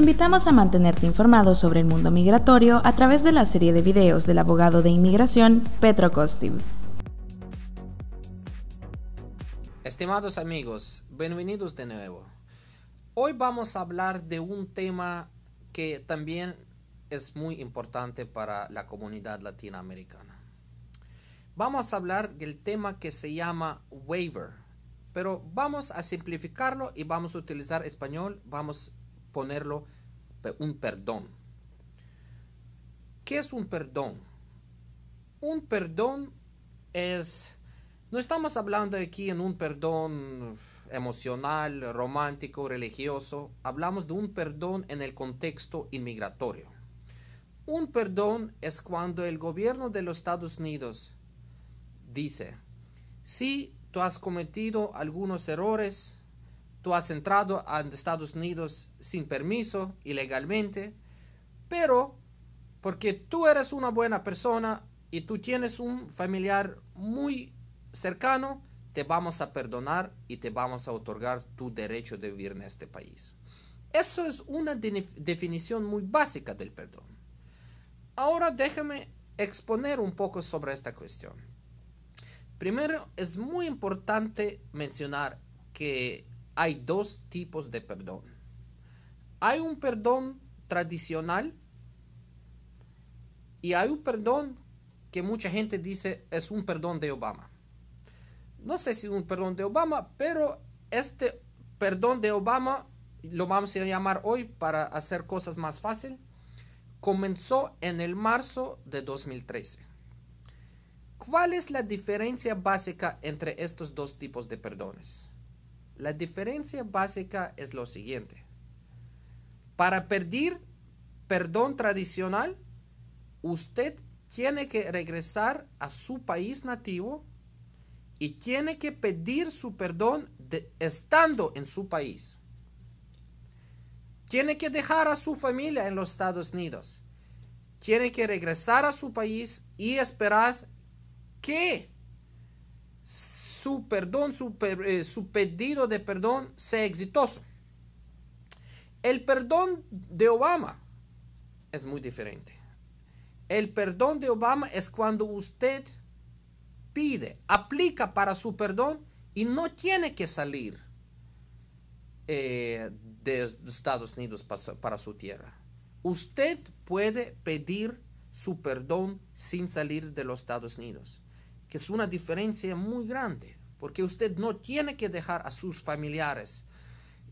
invitamos a mantenerte informado sobre el mundo migratorio a través de la serie de videos del abogado de inmigración Petro Kostiv. Estimados amigos, bienvenidos de nuevo. Hoy vamos a hablar de un tema que también es muy importante para la comunidad latinoamericana. Vamos a hablar del tema que se llama waiver, pero vamos a simplificarlo y vamos a utilizar español, vamos ponerlo un perdón. ¿Qué es un perdón? Un perdón es, no estamos hablando aquí en un perdón emocional, romántico, religioso, hablamos de un perdón en el contexto inmigratorio. Un perdón es cuando el gobierno de los Estados Unidos dice, si tú has cometido algunos errores, tú has entrado a Estados Unidos sin permiso, ilegalmente, pero porque tú eres una buena persona y tú tienes un familiar muy cercano, te vamos a perdonar y te vamos a otorgar tu derecho de vivir en este país. Eso es una definición muy básica del perdón. Ahora déjame exponer un poco sobre esta cuestión. Primero, es muy importante mencionar que hay dos tipos de perdón. Hay un perdón tradicional y hay un perdón que mucha gente dice es un perdón de Obama. No sé si un perdón de Obama, pero este perdón de Obama lo vamos a llamar hoy para hacer cosas más fácil. Comenzó en el marzo de 2013. ¿Cuál es la diferencia básica entre estos dos tipos de perdones? La diferencia básica es lo siguiente. Para pedir perdón tradicional, usted tiene que regresar a su país nativo y tiene que pedir su perdón estando en su país. Tiene que dejar a su familia en los Estados Unidos. Tiene que regresar a su país y esperar que su perdón, su, eh, pedido de perdón sea exitoso. El perdón de Obama es muy diferente. El perdón de Obama es cuando usted pide, aplica para su perdón y no tiene que salir eh, de Estados Unidos para su tierra. Usted puede pedir su perdón sin salir de los Estados Unidos que es una diferencia muy grande, porque usted no tiene que dejar a sus familiares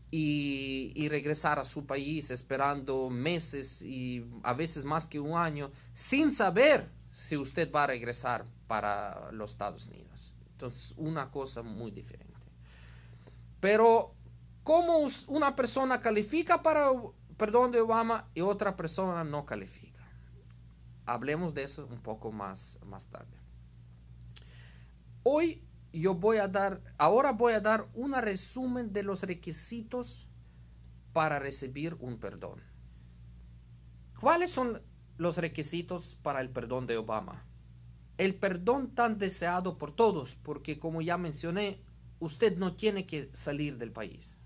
y, regresar a su país esperando meses y a veces más que un año sin saber si usted va a regresar para los Estados Unidos. Entonces, una cosa muy diferente. Pero, ¿cómo una persona califica para perdón de Obama y otra persona no califica? Hablemos de eso un poco más, más tarde. Hoy yo voy a dar, ahora voy a dar un resumen de los requisitos para recibir un perdón. ¿Cuáles son los requisitos para el perdón de Obama? El perdón tan deseado por todos, porque como ya mencioné, usted no tiene que salir del país.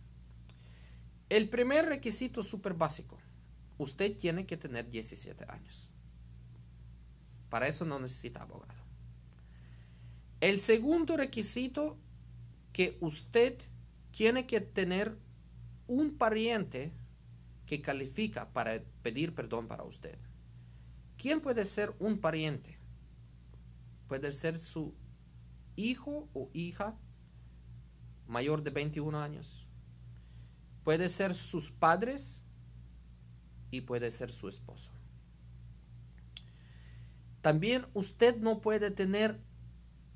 El primer requisito súper básico, usted tiene que tener 17 años. Para eso no necesita abogado. El segundo requisito que usted tiene que tener un pariente que califica para pedir perdón para usted. ¿Quién puede ser un pariente? Puede ser su hijo o hija mayor de 21 años. Puede ser sus padres y puede ser su esposo. También usted no puede tener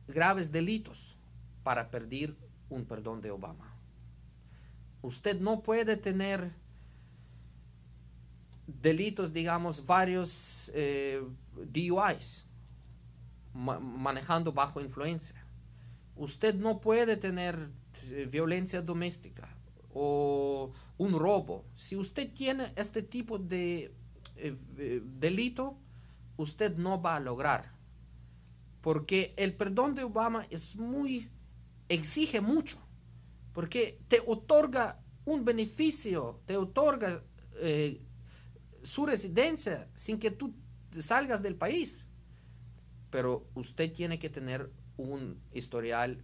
graves delitos para pedir un perdón de Obama. Usted no puede tener delitos, digamos, varios eh, DUIs manejando bajo influencia. Usted no puede tener eh, violencia doméstica o un robo. Si usted tiene este tipo de eh, delito, usted no va a lograr porque el perdón de Obama es muy, exige mucho, porque te otorga un beneficio, te otorga eh, su residencia sin que tú salgas del país. Pero usted tiene que tener un historial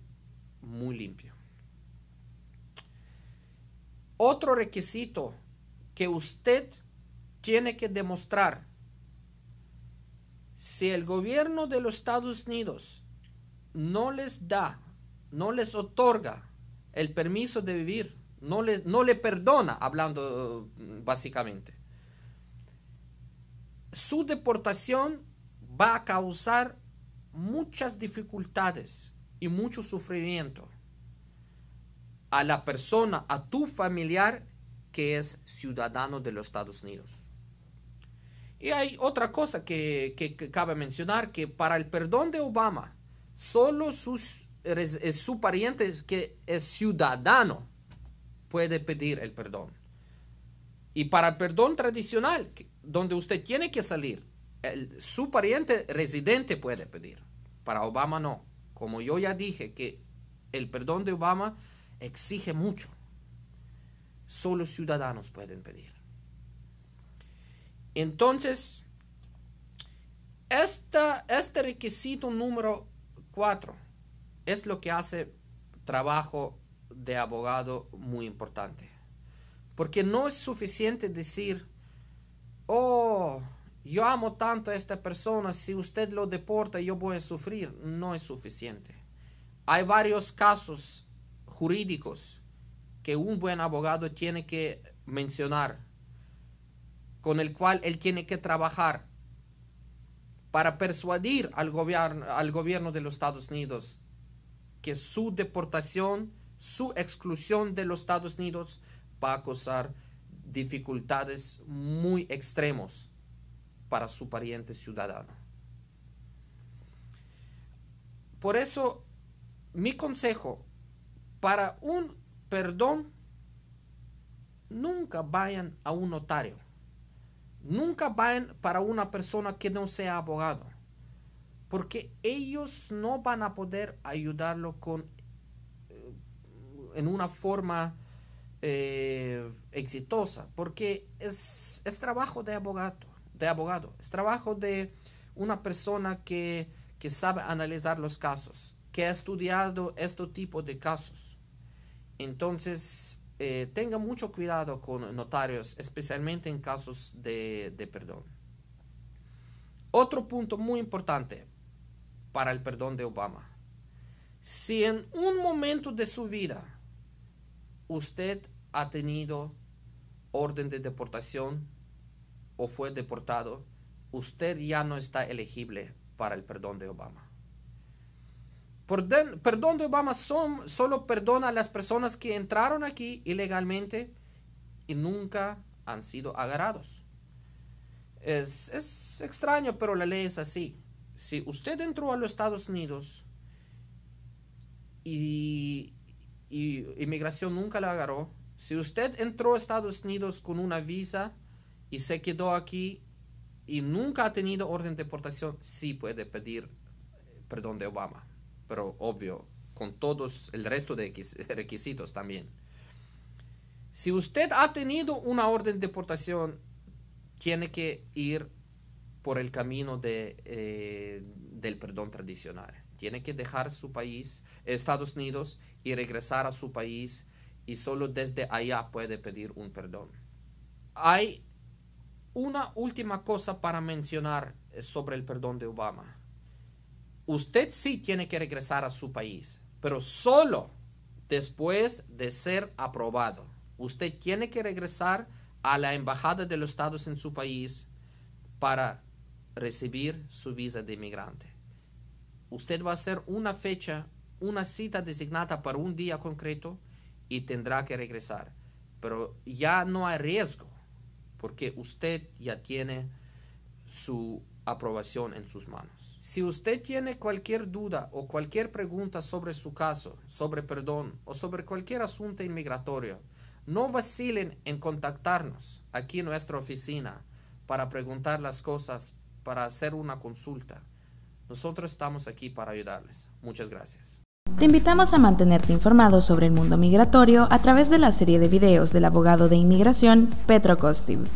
muy limpio. Otro requisito que usted tiene que demostrar si el gobierno de los Estados Unidos no les da, no les otorga el permiso de vivir, no le, no le perdona, hablando mm, básicamente, su deportación va a causar muchas dificultades y mucho sufrimiento a la persona, a tu familiar que es ciudadano de los Estados Unidos. Y hay otra cosa que, cabe mencionar, que para el perdón de Obama, solo sus, su pariente que es ciudadano puede pedir el perdón. Y para el perdón tradicional, donde usted tiene que salir, su pariente residente puede pedir. Para Obama no. Como yo ya dije, que el perdón de Obama exige mucho. Solo ciudadanos pueden pedir. Entonces, este requisito número cuatro es lo que hace trabajo de abogado muy importante. Porque no es suficiente decir, oh, yo amo tanto a esta persona, si usted lo deporta yo voy a sufrir. No es suficiente. Hay varios casos jurídicos que un buen abogado tiene que mencionar con el cual él tiene que trabajar para persuadir al gobierno, al gobierno de los Estados Unidos que su deportación, su exclusión de los Estados Unidos va a causar dificultades muy extremos para su pariente ciudadano. Por eso, mi consejo, para un perdón, nunca vayan a un notario nunca van para una persona que no sea abogado, porque ellos no van a poder ayudarlo con, eh, en una forma eh, exitosa, porque es, es, trabajo de abogado, de abogado, es trabajo de una persona que, que sabe analizar los casos, que ha estudiado este tipo de casos. Entonces, eh, tenga mucho cuidado con notarios, especialmente en casos de perdón. Otro punto muy importante para el perdón de Obama. Si en un momento de su vida usted ha tenido orden de deportación o fue deportado, usted ya no está elegible para el perdón de Obama. Perdón, de Obama solo perdona a las personas que entraron aquí ilegalmente y nunca han sido agarrados. Es, extraño, pero la ley es así. Si usted entró a los Estados Unidos y, inmigración nunca la agarró, si usted entró a Estados Unidos con una visa y se quedó aquí y nunca ha tenido orden de deportación, sí puede pedir perdón de Obama pero obvio, con todos el resto de requisitos también. Si usted ha tenido una orden de deportación, tiene que ir por el camino de, eh, del perdón tradicional. Tiene que dejar su país, Estados Unidos, y regresar a su país y solo desde allá puede pedir un perdón. Hay una última cosa para mencionar eh, sobre el perdón de Obama usted sí tiene que regresar a su país, pero solo después de ser aprobado. Usted tiene que regresar a la embajada de los estados en su país para recibir su visa de inmigrante. Usted va a hacer una fecha, una cita designada para un día concreto y tendrá que regresar. Pero ya no hay riesgo porque usted ya tiene su aprobación en sus manos. Si usted tiene cualquier duda o cualquier pregunta sobre su caso, sobre perdón o sobre cualquier asunto inmigratorio, no vacilen en contactarnos aquí en nuestra oficina para preguntar las cosas, para hacer una consulta. Nosotros estamos aquí para ayudarles. Muchas gracias. Te invitamos a mantenerte informado sobre el mundo migratorio a través de la serie de videos del abogado de inmigración Petro Kostiv.